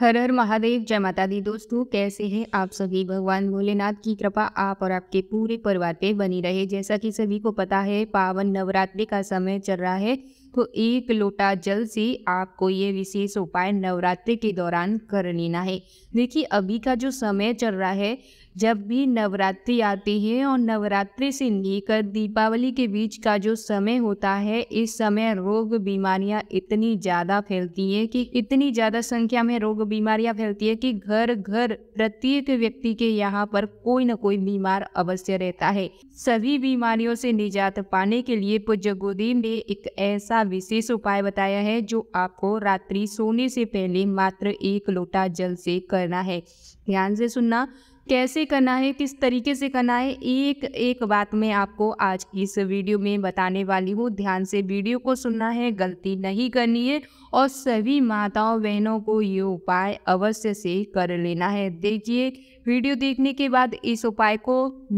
हर हर महादेव जय माता दी दोस्तों कैसे हैं आप सभी भगवान भोलेनाथ की कृपा आप और आपके पूरे परिवार पे बनी रहे जैसा कि सभी को पता है पावन नवरात्रि का समय चल रहा है तो एक लोटा जल से आपको ये विशेष उपाय नवरात्रि के दौरान कर लेना है देखिए अभी का जो समय चल रहा है जब भी नवरात्रि आती है और नवरात्रि से लेकर दीपावली के बीच का जो समय होता है इस समय रोग बीमारियां इतनी ज़्यादा फैलती है कि इतनी ज़्यादा संख्या में रोग बीमारियां फैलती है कि घर घर प्रत्येक व्यक्ति के यहाँ पर कोई ना कोई बीमार अवश्य रहता है सभी बीमारियों से निजात पाने के लिए पूज्य गोदी में एक ऐसा विशेष उपाय बताया है जो आपको रात्रि सोने से पहले मात्र एक लोटा जल से करना है ध्यान से सुनना कैसे करना है किस तरीके से करना है एक एक बात मैं आपको आज की इस वीडियो में बताने वाली हूँ ध्यान से वीडियो को सुनना है गलती नहीं करनी है और सभी माताओं बहनों को ये उपाय अवश्य से कर लेना है देखिए वीडियो देखने के बाद इस उपाय को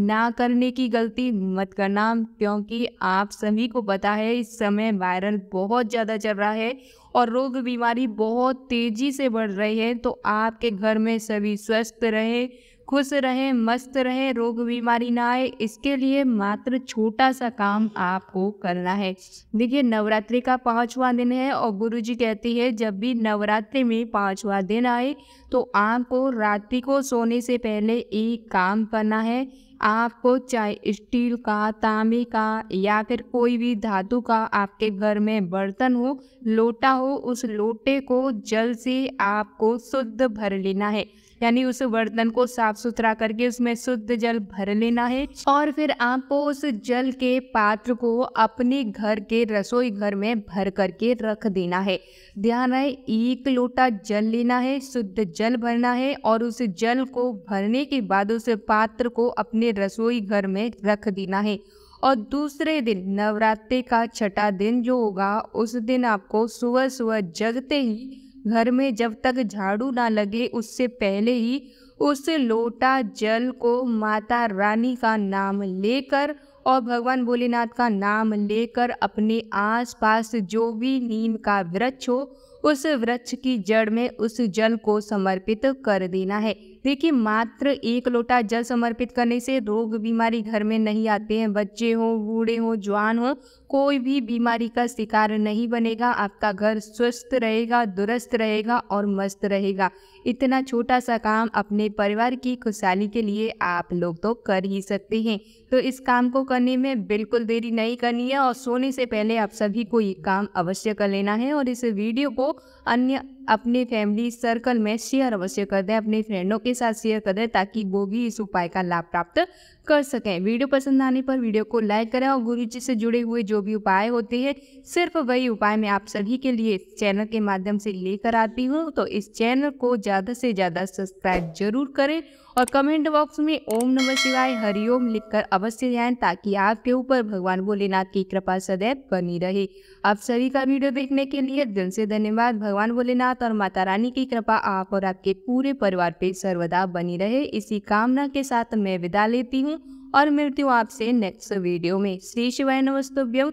ना करने की गलती मत करना क्योंकि आप सभी को पता है इस समय वायरल बहुत ज़्यादा चल रहा है और रोग बीमारी बहुत तेज़ी से बढ़ रही है तो आपके घर में सभी स्वस्थ रहें खुश रहे मस्त रहे रोग बीमारी ना आए इसके लिए मात्र छोटा सा काम आपको करना है देखिए नवरात्रि का पाँचवा दिन है और गुरु जी कहती है जब भी नवरात्रि में पाँचवा दिन आए तो आपको रात्रि को सोने से पहले एक काम करना है आपको चाहे स्टील का तांबे का या फिर कोई भी धातु का आपके घर में बर्तन हो लोटा हो उस लोटे को जल से आपको शुद्ध भर लेना है यानी उस बर्तन को साफ सुथरा करके उसमें शुद्ध जल भर लेना है और फिर आपको उस जल के पात्र को अपने घर के रसोई घर में भर करके रख देना है ध्यान रहे एक लोटा जल लेना है शुद्ध जल भरना है और उस जल को भरने के बाद उस पात्र को अपने उन्हें रसोई घर में रख देना है और दूसरे दिन नवरात्रि का छठा दिन जो होगा उस दिन आपको सुबह सुबह जगते ही घर में जब तक झाड़ू ना लगे उससे पहले ही उस लोटा जल को माता रानी का नाम लेकर और भगवान भोलेनाथ का नाम लेकर अपने आसपास जो भी नीम का वृक्ष हो उस वृक्ष की जड़ में उस जल को समर्पित कर देना है देखिए मात्र एक लोटा जल समर्पित करने से रोग बीमारी घर में नहीं आते हैं बच्चे हों बूढ़े हों जवान हो कोई भी बीमारी का शिकार नहीं बनेगा आपका घर स्वस्थ रहेगा दुरुस्त रहेगा और मस्त रहेगा इतना छोटा सा काम अपने परिवार की खुशहाली के लिए आप लोग तो कर ही सकते हैं तो इस काम को करने में बिल्कुल देरी नहीं करनी है और सोने से पहले आप सभी को ये काम अवश्य कर लेना है और इस वीडियो को अन्य अपने फैमिली सर्कल में शेयर अवश्य कर दें अपने फ्रेंडों के साथ शेयर कर दें ताकि वो भी इस उपाय का लाभ प्राप्त कर सकें वीडियो पसंद आने पर वीडियो को लाइक करें और गुरु जी से जुड़े हुए जो भी उपाय होते हैं सिर्फ वही उपाय मैं आप सभी के लिए चैनल के माध्यम से लेकर आती हूँ तो इस चैनल को ज़्यादा से ज़्यादा सब्सक्राइब जरूर करें और कमेंट बॉक्स में ओम नमः शिवाय हरिओम लिखकर अवश्य जाएं ताकि आपके ऊपर भगवान भोलेनाथ की कृपा सदैव बनी रहे आप सभी का वीडियो देखने के लिए दिल से धन्यवाद भगवान भोलेनाथ और माता रानी की कृपा आप और आपके पूरे परिवार पे सर्वदा बनी रहे इसी कामना के साथ मैं विदा लेती हूँ और मिलती हूँ आपसे नेक्स्ट वीडियो में श्री शिवाय नमस्तभ्यम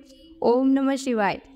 ओम नमः शिवाय